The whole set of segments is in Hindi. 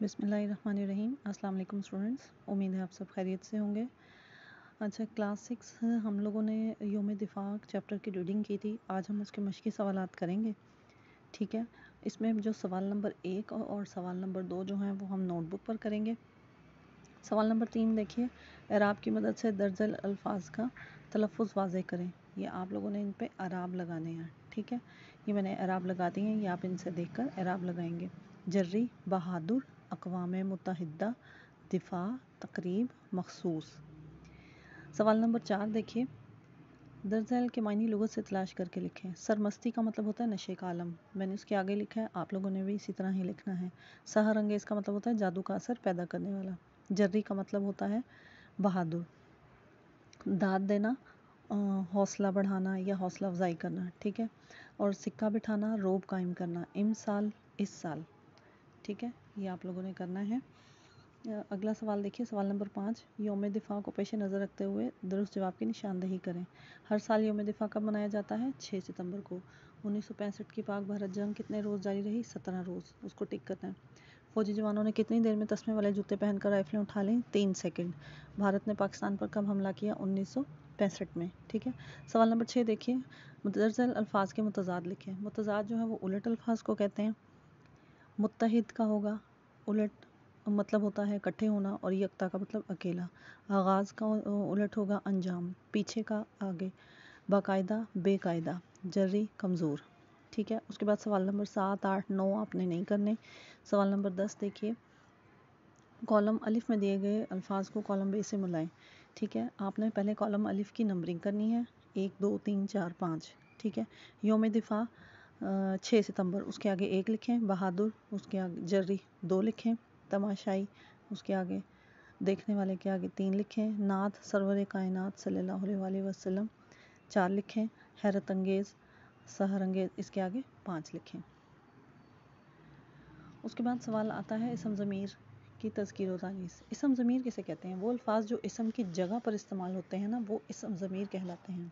बिसमीम असल स्टूडेंट्स उम्मीद है आप सब खैरियत से होंगे अच्छा क्लास सिक्स हम लोगों ने योम दिफाक चैप्टर की रीडिंग की थी आज हम उसके मशक़ी सवाल करेंगे ठीक है इसमें जो सवाल नंबर एक और सवाल नंबर दो जो हैं वो हम नोटबुक पर करेंगे सवाल नंबर तीन देखिए अराब की मदद से दर्जल अल्फाज का तलफ़ वाजे करें ये आप लोगों ने इन पर अराब लगाने हैं ठीक है ये मैंने अराब लगा दी हैं ये आप इनसे देख कर अराब लगाएंगे जर्री बहादुर अकवाम मुतहदा दिफा तकरीब मखसूस सवाल नंबर चार देखिए दरअसल के मायने लोगों से तलाश करके लिखें सरमस्ती का मतलब होता है नशे का आलम मैंने उसके आगे लिखा है आप लोगों ने भी इसी तरह ही लिखना है सहर अंगेज का मतलब होता है जादू का असर पैदा करने वाला जर्री का मतलब होता है बहादुर दाद देना हौसला बढ़ाना या हौसला अफजाई करना ठीक है और सिक्का बिठाना रोब कायम करना इम साल इस साल ठीक है ये आप लोगों ने करना है अगला सवाल देखिए सवाल नंबर पाँच योम दिफा को पेश नज़र रखते हुए दुरुस्त जवाब की निशानदही करें हर साल योम दिफा कब मनाया जाता है 6 सितंबर को उन्नीस की पाक भारत जंग कितने रोज़ जारी रही 17 रोज़ उसको टिक करना है फौजी जवानों ने कितनी देर में तस्मे वाले जूते पहनकर राइफलें उठा लें तीन सेकेंड भारत ने पाकिस्तान पर कब हमला किया उन्नीस पैंसठ में ठीक है सवाल नंबर छः देखिए मुतजल अल्फाज के मुतजाद लिखें मुतजाद जो है वो उलट अल्फाज को कहते हैं मुतहद का होगा उलट मतलब होता है इकट्ठे होना और यकता का मतलब अकेला आगाज़ का उलट होगा अंजाम पीछे का आगे बाकायदा बेकायदा जर्री कमज़ोर ठीक है उसके बाद सवाल नंबर सात आठ नौ आपने नहीं करने सवाल नंबर दस देखिए कॉलम अलिफ़ में दिए गए अल्फाज को कॉलम बे से मिलाएं ठीक है आपने पहले कॉलम अलिफ़ की नंबरिंग करनी है एक दो तीन चार पाँच ठीक है योम दिफ़ा छः सितंबर उसके आगे एक लिखें बहादुर उसके आगे जर्री दो लिखें तमाशाई उसके आगे देखने वाले के आगे तीन लिखें नात सरवर कायनात सल्ला वसलम चार लिखें हैरत अंगेज़ सहर अंगेज इसके आगे पाँच लिखें उसके बाद सवाल आता है इसम ज़मीर की तस्कीर वानीस इसम ज़मीर किसे कहते हैं वो अल्फाज जो इसम की जगह पर इस्तेमाल होते हैं ना वो इसम ज़मीर कहलाते हैं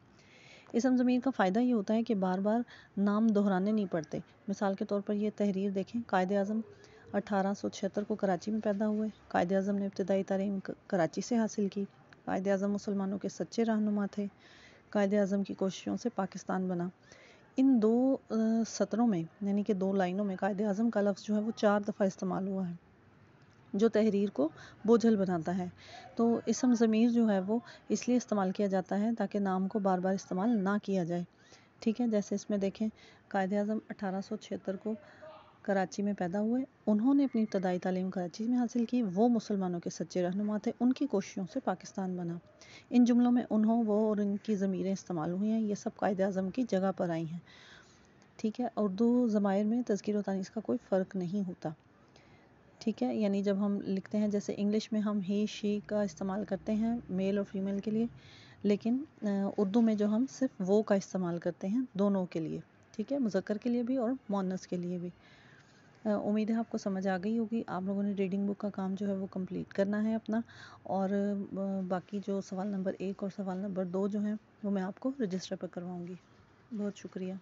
इसम जमीन का फ़ायदा ये होता है कि बार बार नाम दोहराने नहीं पड़ते मिसाल के तौर पर यह तहरीर देखें कायद अज़म अठारह सौ छिहत्तर को कराची में पैदा हुए कायद अज़म ने इब्तदाई तारीम कराची से हासिल की कायद अज़म मुसलमानों के सच्चे रहनुमा थे कायद अज़म की कोशिशों से पाकिस्तान बना इन दो सत्रों में यानी कि दो लाइनों में कायद अज़म का लफ्ज़ जो है वो चार दफ़ा इस्तेमाल हुआ है जो तहरीर को बोझल बनाता है तो इसम ज़मीर जो है वो इसलिए इस्तेमाल किया जाता है ताकि नाम को बार बार इस्तेमाल ना किया जाए ठीक है जैसे इसमें देखें कायद अजम अठारह को कराची में पैदा हुए उन्होंने अपनी इब्तदाई तालीम कराची में हासिल की वो मुसलमानों के सच्चे रहनुमा थे उनकी कोशिशों से पाकिस्तान बना इन जुमलों में उन्हों वो और उनकी ज़मीरें इस्तेमाल हुई हैं ये सब कायद अजम की जगह पर आई हैं ठीक है उर्दू ज़मायर में तस्कर व तनीस का कोई फ़र्क नहीं होता ठीक है यानी जब हम लिखते हैं जैसे इंग्लिश में हम ही शी का इस्तेमाल करते हैं मेल और फीमेल के लिए लेकिन उर्दू में जो हम सिर्फ वो का इस्तेमाल करते हैं दोनों के लिए ठीक है मुजक्कर के लिए भी और मोनस के लिए भी उम्मीद है आपको समझ आ गई होगी आप लोगों ने रीडिंग बुक का काम जो है वो कंप्लीट करना है अपना और बाकी जो सवाल नंबर एक और सवाल नंबर दो जो हैं वो मैं आपको रजिस्टर पर करवाऊँगी बहुत शुक्रिया